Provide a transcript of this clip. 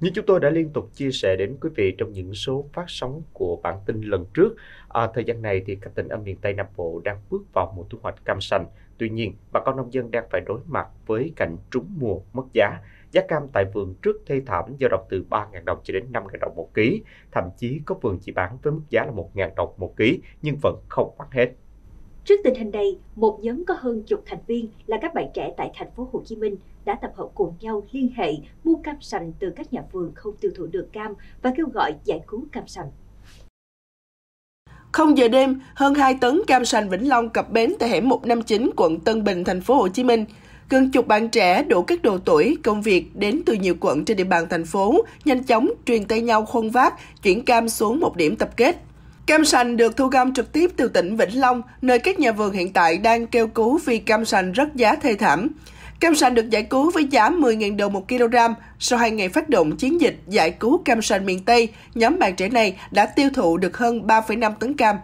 Như chúng tôi đã liên tục chia sẻ đến quý vị trong những số phát sóng của bản tin lần trước, à, thời gian này thì các tỉnh ở miền Tây Nam Bộ đang bước vào mùa thu hoạch cam sành. Tuy nhiên, bà con nông dân đang phải đối mặt với cảnh trúng mùa mất giá. Giá cam tại vườn trước thê thảm dao động từ 3.000 đồng cho đến 5.000 đồng một ký, thậm chí có vườn chỉ bán với mức giá là 1.000 đồng một ký nhưng vẫn không bán hết. Trước tình hình này, một nhóm có hơn chục thành viên là các bạn trẻ tại thành phố Hồ Chí Minh đã tập hợp cùng nhau liên hệ mua cam sành từ các nhà vườn không tiêu thụ được cam và kêu gọi giải cứu cam sành. Không giờ đêm, hơn 2 tấn cam sành Vĩnh Long cập bến tại hẻm 159 quận Tân Bình, thành phố Hồ Chí Minh. Gần chục bạn trẻ đủ các độ tuổi, công việc đến từ nhiều quận trên địa bàn thành phố, nhanh chóng truyền tay nhau khuôn vác, chuyển cam xuống một điểm tập kết. Cam sành được thu gom trực tiếp từ tỉnh Vĩnh Long, nơi các nhà vườn hiện tại đang kêu cứu vì cam sành rất giá thê thảm. Cam sành được giải cứu với giá 10.000 đồng một kg. Sau 2 ngày phát động chiến dịch giải cứu cam sành miền Tây, nhóm bạn trẻ này đã tiêu thụ được hơn 3,5 tấn cam.